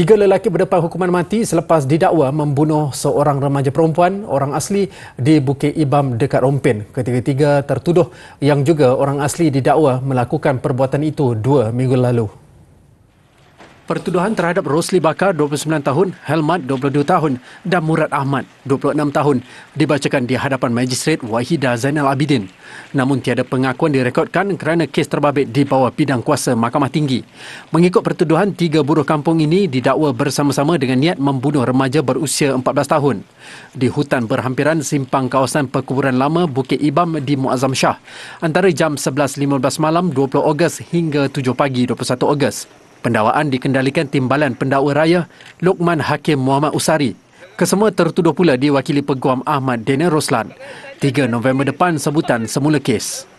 Tiga lelaki berdepan hukuman mati selepas didakwa membunuh seorang remaja perempuan orang asli di Bukit Ibam dekat Rompin. Ketiga-tiga tertuduh yang juga orang asli didakwa melakukan perbuatan itu dua minggu lalu pertuduhan terhadap Rosli Bakar 29 tahun, Helmat 22 tahun dan Murad Ahmad 26 tahun dibacakan di hadapan Magistrate Wahida Zainal Abidin. Namun tiada pengakuan direkodkan kerana kes terbabit di bawah bidang kuasa Mahkamah Tinggi. Mengikut pertuduhan, tiga buruh kampung ini didakwa bersama-sama dengan niat membunuh remaja berusia 14 tahun di hutan berhampiran simpang kawasan perkuburan lama Bukit Ibam di Muazzam Shah antara jam 11.15 malam 20 Ogos hingga 7 pagi 21 Ogos. Pendawaan dikendalikan Timbalan Pendakwa Raya Lokman Hakim Muhammad Usari. Kesemua tertuduh pula diwakili Peguam Ahmad Daniel Roslan. 3 November depan sebutan semula kes.